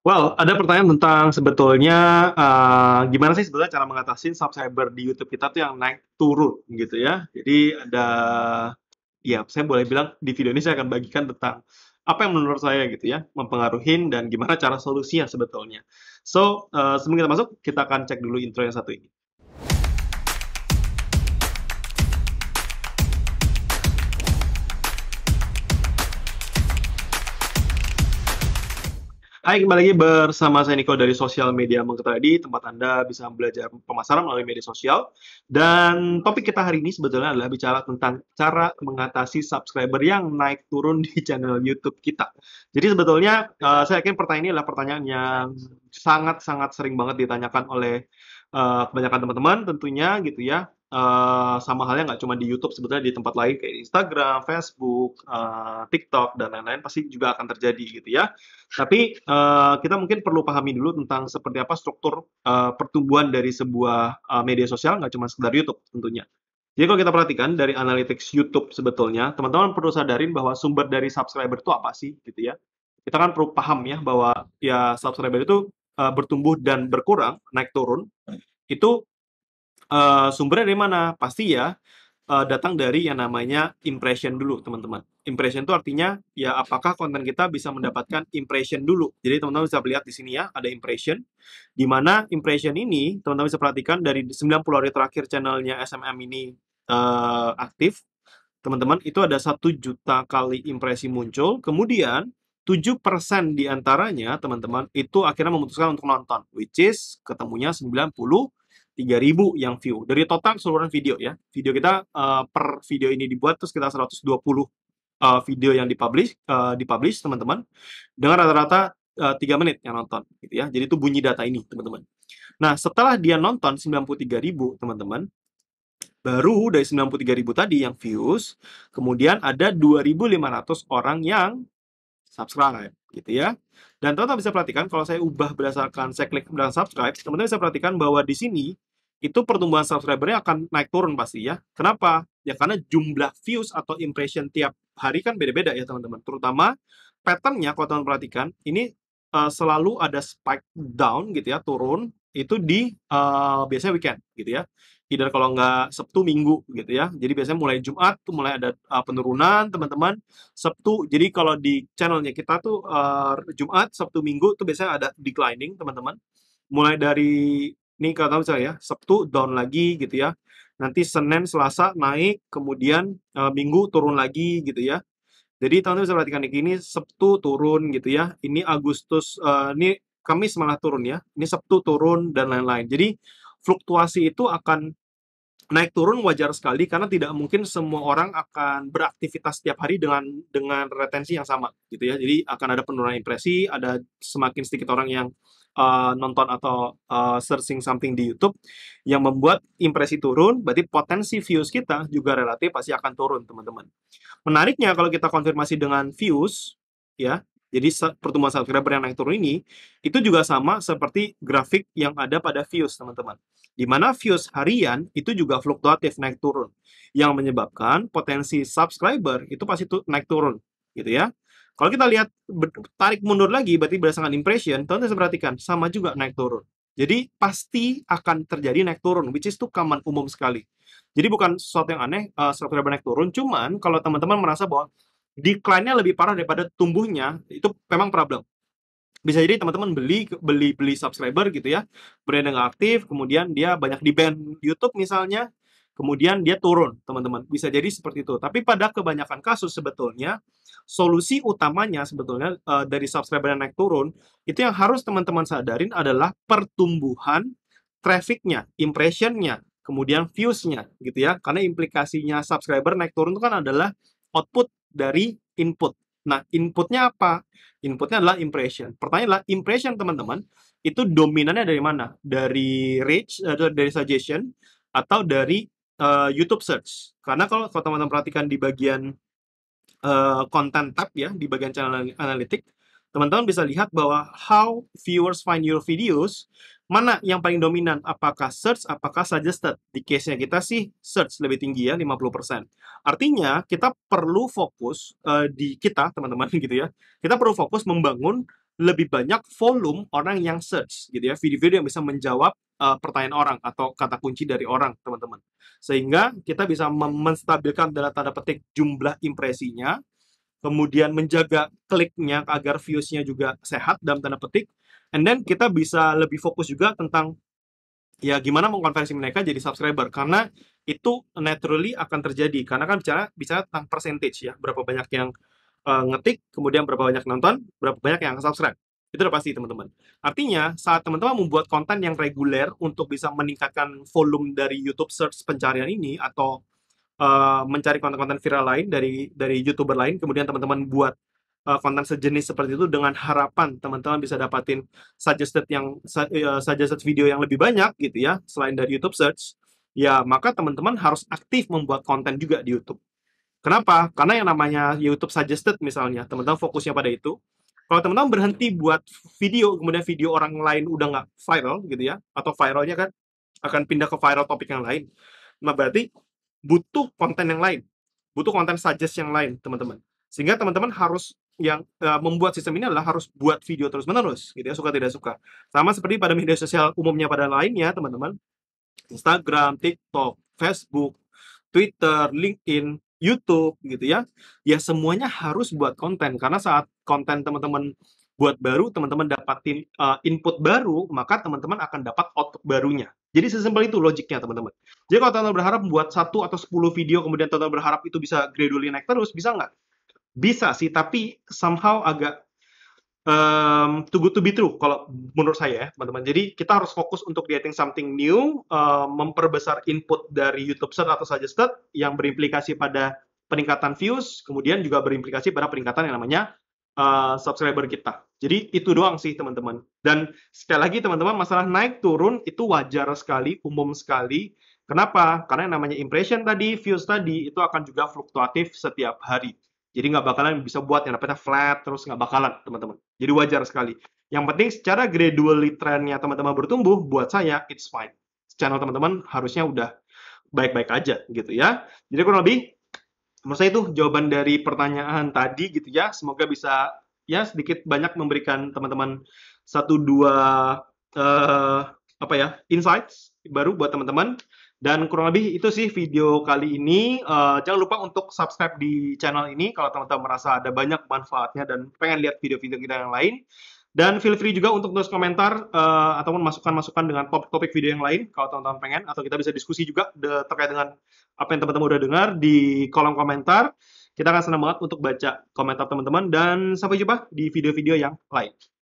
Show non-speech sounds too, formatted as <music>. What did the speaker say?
Well, ada pertanyaan tentang sebetulnya uh, gimana sih sebetulnya cara mengatasi subscriber di YouTube kita tuh yang naik turun gitu ya. Jadi ada ya saya boleh bilang di video ini saya akan bagikan tentang apa yang menurut saya gitu ya mempengaruhi dan gimana cara solusinya sebetulnya. So, uh, sebelum kita masuk, kita akan cek dulu intro yang satu ini. Hai, kembali lagi bersama saya Niko dari Sosial Media tadi, tempat Anda bisa belajar pemasaran melalui media sosial. Dan topik kita hari ini sebetulnya adalah bicara tentang cara mengatasi subscriber yang naik turun di channel YouTube kita. Jadi sebetulnya uh, saya yakin pertanyaan ini adalah pertanyaan yang sangat-sangat sering banget ditanyakan oleh Eh, kebanyakan teman-teman tentunya gitu ya uh, sama halnya nggak cuma di YouTube sebetulnya di tempat lain kayak Instagram, Facebook, uh, TikTok dan lain-lain pasti juga akan terjadi gitu ya. Tapi uh, kita mungkin perlu pahami dulu tentang seperti apa struktur uh, pertumbuhan dari sebuah uh, media sosial nggak cuma sekedar YouTube tentunya. Jadi kalau kita perhatikan dari analytics YouTube sebetulnya, teman-teman perlu sadarin bahwa sumber dari subscriber itu apa sih gitu ya. Kita kan perlu paham ya bahwa ya subscriber itu uh, bertumbuh dan berkurang, naik turun itu uh, sumbernya dari mana? Pasti ya uh, datang dari yang namanya impression dulu, teman-teman. Impression itu artinya ya apakah konten kita bisa mendapatkan impression dulu. Jadi teman-teman bisa lihat di sini ya, ada impression. Di mana impression ini, teman-teman bisa perhatikan dari 90 hari terakhir channelnya SMM ini uh, aktif. Teman-teman, itu ada satu juta kali impresi muncul. Kemudian, 7% diantaranya, teman-teman, itu akhirnya memutuskan untuk nonton. Which is ketemunya 90 3000 yang view dari total keseluruhan video ya video kita uh, per video ini dibuat terus kita 120 uh, eh, video yang dipublish uh, dipublish teman-teman dengan rata-rata tiga 3 menit yang nonton gitu ya jadi itu bunyi data ini teman-teman nah setelah dia nonton 93.000 teman-teman baru dari 93.000 tadi yang views kemudian ada 2.500 orang yang subscribe gitu ya. Dan teman-teman bisa perhatikan kalau saya ubah berdasarkan saya klik berdasarkan subscribe, teman-teman bisa perhatikan bahwa di sini itu pertumbuhan subscribernya akan naik turun pasti ya. Kenapa? Ya karena jumlah views atau impression tiap hari kan beda-beda ya teman-teman. Terutama patternnya kalau teman perhatikan ini uh, selalu ada spike down gitu ya turun itu di uh, biasanya weekend gitu ya. Either kalau nggak Sabtu Minggu gitu ya. Jadi biasanya mulai Jumat tuh mulai ada uh, penurunan teman-teman. Sabtu jadi kalau di channelnya kita tuh uh, Jumat Sabtu Minggu tuh biasanya ada declining teman-teman mulai dari ini kata saya ya, Sabtu down lagi gitu ya. Nanti Senin, Selasa naik, kemudian e, Minggu turun lagi gitu ya. Jadi tahun ini bisa perhatikan ini Sabtu turun gitu ya. Ini Agustus, e, ini Kamis malah turun ya. Ini Sabtu turun dan lain-lain. Jadi fluktuasi itu akan naik turun wajar sekali karena tidak mungkin semua orang akan beraktivitas setiap hari dengan dengan retensi yang sama gitu ya jadi akan ada penurunan impresi ada semakin sedikit orang yang uh, nonton atau uh, searching something di YouTube yang membuat impresi turun berarti potensi views kita juga relatif pasti akan turun teman-teman menariknya kalau kita konfirmasi dengan views ya jadi pertumbuhan subscriber yang naik turun ini itu juga sama seperti grafik yang ada pada views, teman-teman. Di mana views harian itu juga fluktuatif naik turun yang menyebabkan potensi subscriber itu pasti naik turun, gitu ya. Kalau kita lihat tarik mundur lagi berarti berdasarkan impression, teman-teman perhatikan sama juga naik turun. Jadi pasti akan terjadi naik turun, which is itu common umum sekali. Jadi bukan sesuatu yang aneh uh, eh, subscriber naik turun, cuman kalau teman-teman merasa bahwa decline-nya lebih parah daripada tumbuhnya itu memang problem bisa jadi teman-teman beli beli beli subscriber gitu ya brand yang aktif kemudian dia banyak di band YouTube misalnya kemudian dia turun teman-teman bisa jadi seperti itu tapi pada kebanyakan kasus sebetulnya solusi utamanya sebetulnya uh, dari subscriber yang naik turun itu yang harus teman-teman sadarin adalah pertumbuhan trafficnya impressionnya kemudian viewsnya gitu ya karena implikasinya subscriber naik turun itu kan adalah output dari input. Nah, inputnya apa? Inputnya adalah impression. Pertanyaan adalah impression teman-teman itu dominannya dari mana? Dari reach eh, atau dari suggestion atau dari uh, YouTube search? Karena kalau kalau teman-teman perhatikan di bagian konten eh, uh, tab ya di bagian channel analitik, teman-teman bisa lihat bahwa how viewers find your videos mana yang paling dominan? Apakah search, apakah suggested? Di case-nya kita sih search lebih tinggi ya, 50%. Artinya kita perlu fokus uh, di kita, teman-teman <laughs> gitu ya. Kita perlu fokus membangun lebih banyak volume orang yang search gitu ya. Video-video yang bisa menjawab uh, pertanyaan orang atau kata kunci dari orang, teman-teman. Sehingga kita bisa menstabilkan dalam tanda petik jumlah impresinya, kemudian menjaga kliknya agar views-nya juga sehat dalam tanda petik, and then kita bisa lebih fokus juga tentang ya gimana mengkonversi mereka jadi subscriber karena itu naturally akan terjadi karena kan bicara bicara tentang percentage ya berapa banyak yang uh, ngetik kemudian berapa banyak nonton berapa banyak yang subscribe itu udah pasti teman-teman artinya saat teman-teman membuat konten yang reguler untuk bisa meningkatkan volume dari YouTube search pencarian ini atau uh, mencari konten-konten viral lain dari dari youtuber lain kemudian teman-teman buat Eh, konten sejenis seperti itu dengan harapan teman-teman bisa dapatin suggested yang eh, suggested video yang lebih banyak gitu ya selain dari YouTube search ya maka teman-teman harus aktif membuat konten juga di YouTube. Kenapa? Karena yang namanya YouTube suggested misalnya teman-teman fokusnya pada itu. Kalau teman-teman berhenti buat video kemudian video orang lain udah nggak viral gitu ya atau viralnya kan akan pindah ke viral topik yang lain. Nah berarti butuh konten yang lain, butuh konten suggest yang lain teman-teman sehingga teman-teman harus yang uh, membuat sistem ini adalah harus buat video terus-menerus gitu ya suka tidak suka sama seperti pada media sosial umumnya pada lainnya teman-teman Instagram TikTok Facebook Twitter LinkedIn YouTube gitu ya ya semuanya harus buat konten karena saat konten teman-teman buat baru teman-teman dapatin uh, input baru maka teman-teman akan dapat output barunya jadi sesimpel itu logiknya teman-teman jadi kalau teman-teman berharap buat satu atau 10 video kemudian teman-teman berharap itu bisa gradually naik terus bisa nggak bisa sih, tapi somehow agak um, too good to be true kalau menurut saya ya teman-teman. Jadi kita harus fokus untuk creating something new, uh, memperbesar input dari YouTube search atau suggested yang berimplikasi pada peningkatan views, kemudian juga berimplikasi pada peningkatan yang namanya uh, subscriber kita. Jadi itu doang sih teman-teman. Dan sekali lagi teman-teman masalah naik turun itu wajar sekali, umum sekali. Kenapa? Karena yang namanya impression tadi, views tadi itu akan juga fluktuatif setiap hari. Jadi nggak bakalan bisa buat yang dapatnya flat terus nggak bakalan teman-teman. Jadi wajar sekali. Yang penting secara gradually trennya teman-teman bertumbuh, buat saya it's fine. Channel teman-teman harusnya udah baik-baik aja gitu ya. Jadi kurang lebih menurut saya itu jawaban dari pertanyaan tadi gitu ya. Semoga bisa ya sedikit banyak memberikan teman-teman satu dua uh, apa ya insights baru buat teman-teman. Dan kurang lebih itu sih video kali ini. Uh, jangan lupa untuk subscribe di channel ini kalau teman-teman merasa ada banyak manfaatnya dan pengen lihat video-video kita yang lain. Dan feel free juga untuk tulis komentar uh, ataupun masukan-masukan dengan topik-topik video yang lain kalau teman-teman pengen. Atau kita bisa diskusi juga de terkait dengan apa yang teman-teman udah dengar di kolom komentar. Kita akan senang banget untuk baca komentar teman-teman. Dan sampai jumpa di video-video yang lain.